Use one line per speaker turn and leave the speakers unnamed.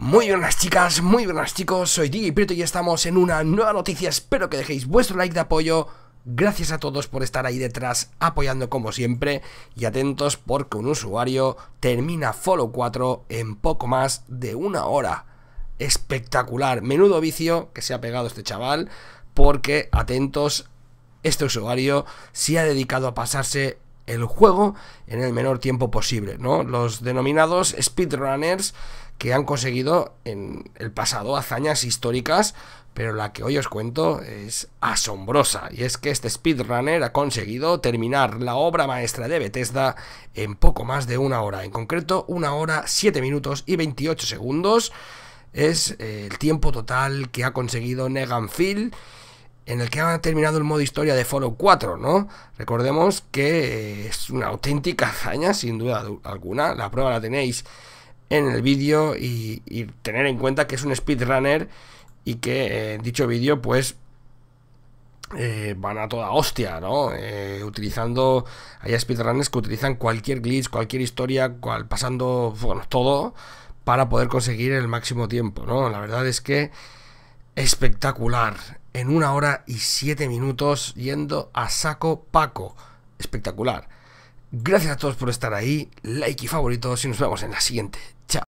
Muy buenas chicas, muy buenas chicos, soy DJ Prieto y estamos en una nueva noticia, espero que dejéis vuestro like de apoyo, gracias a todos por estar ahí detrás apoyando como siempre y atentos porque un usuario termina Follow 4 en poco más de una hora. Espectacular, menudo vicio que se ha pegado este chaval porque atentos, este usuario se ha dedicado a pasarse el juego en el menor tiempo posible, ¿no? Los denominados speedrunners que han conseguido en el pasado hazañas históricas, pero la que hoy os cuento es asombrosa, y es que este speedrunner ha conseguido terminar la obra maestra de Bethesda en poco más de una hora, en concreto una hora, siete minutos y 28 segundos, es eh, el tiempo total que ha conseguido Negan en el que ha terminado el modo historia de Foro 4, ¿no? Recordemos que eh, es una auténtica hazaña, sin duda alguna. La prueba la tenéis en el vídeo y, tener en cuenta que es un speedrunner y que eh, en dicho vídeo, pues. Eh, van a toda hostia, ¿no? Eh, utilizando. Hay speedrunners que utilizan cualquier glitch, cualquier historia, pasando, bueno, todo para poder conseguir el máximo tiempo, ¿no? La verdad es que espectacular en una hora y siete minutos yendo a saco Paco. Espectacular. Gracias a todos por estar ahí, like y favoritos, y nos vemos en la siguiente. Chao.